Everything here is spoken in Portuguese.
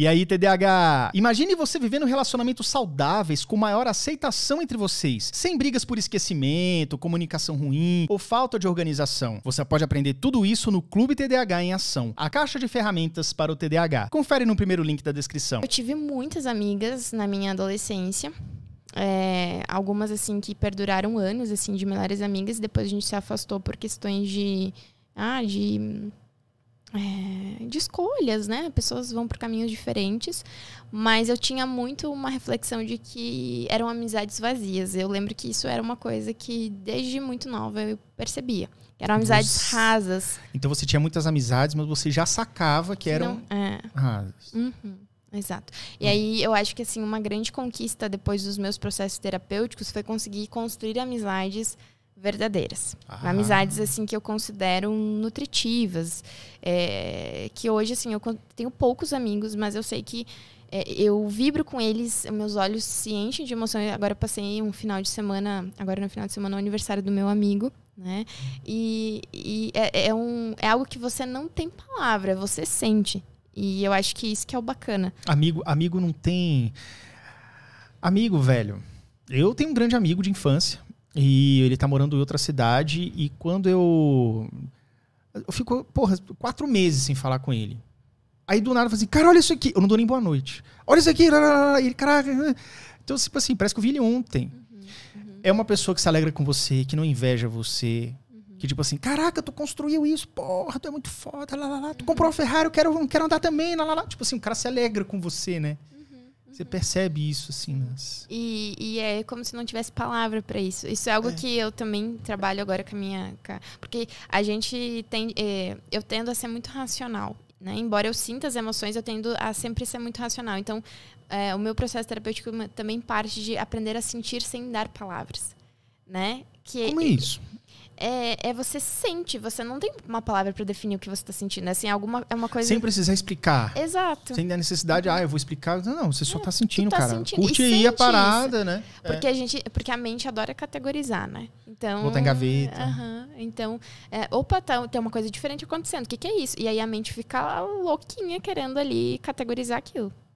E aí, TDAH, imagine você vivendo relacionamentos saudáveis com maior aceitação entre vocês, sem brigas por esquecimento, comunicação ruim ou falta de organização. Você pode aprender tudo isso no Clube TDAH em Ação, a caixa de ferramentas para o TDAH. Confere no primeiro link da descrição. Eu tive muitas amigas na minha adolescência. É, algumas assim que perduraram anos assim de melhores amigas e depois a gente se afastou por questões de ah de é, de escolhas, né? Pessoas vão por caminhos diferentes, mas eu tinha muito uma reflexão de que eram amizades vazias. Eu lembro que isso era uma coisa que desde muito nova eu percebia. Eram amizades Nossa. rasas. Então você tinha muitas amizades, mas você já sacava que eram Não, é. rasas. Uhum. Exato. E hum. aí eu acho que assim uma grande conquista depois dos meus processos terapêuticos foi conseguir construir amizades verdadeiras. Amizades, assim, que eu considero nutritivas. É, que hoje, assim, eu tenho poucos amigos, mas eu sei que é, eu vibro com eles, meus olhos se enchem de emoção. Eu agora passei um final de semana, agora no final de semana, o aniversário do meu amigo, né? E, e é, é, um, é algo que você não tem palavra, você sente. E eu acho que isso que é o bacana. Amigo, amigo não tem... Amigo, velho... Eu tenho um grande amigo de infância, e ele tá morando em outra cidade. E quando eu. Eu fico, porra, quatro meses sem falar com ele. Aí do nada eu falei assim, cara, olha isso aqui. Eu não dou nem boa noite. Olha isso aqui. E ele, caraca. Então, tipo assim, parece que eu vi ele ontem. Uhum, uhum. É uma pessoa que se alegra com você, que não inveja você. Uhum. Que tipo assim, caraca, tu construiu isso, porra, tu é muito foda, lá, lá, lá. tu comprou uma Ferrari, eu quero, quero andar também, lá, lá, lá. Tipo assim, o cara se alegra com você, né? Uhum. Você percebe isso, assim. Né? E, e, é como se não tivesse palavra para isso. Isso é algo é. que eu também trabalho agora com a minha. Porque a gente tem. É, eu tendo a ser muito racional. Né? Embora eu sinta as emoções, eu tendo a sempre ser muito racional. Então, é, o meu processo terapêutico também parte de aprender a sentir sem dar palavras. Né? Que, como é isso? é, é você sente, você não tem uma palavra para definir o que você está sentindo. É, assim, alguma, é uma coisa. Sem precisar explicar. Exato. Sem a necessidade, ah, eu vou explicar. Não, você só está é, sentindo, tá cara. Sentindo. Curte e aí a parada, isso. né? É. Porque é. a gente. Porque a mente adora categorizar, né? Então. Botar em gaveta. Uh -huh. Então, é, opa, tá, tem uma coisa diferente acontecendo. O que, que é isso? E aí a mente fica louquinha querendo ali categorizar aquilo.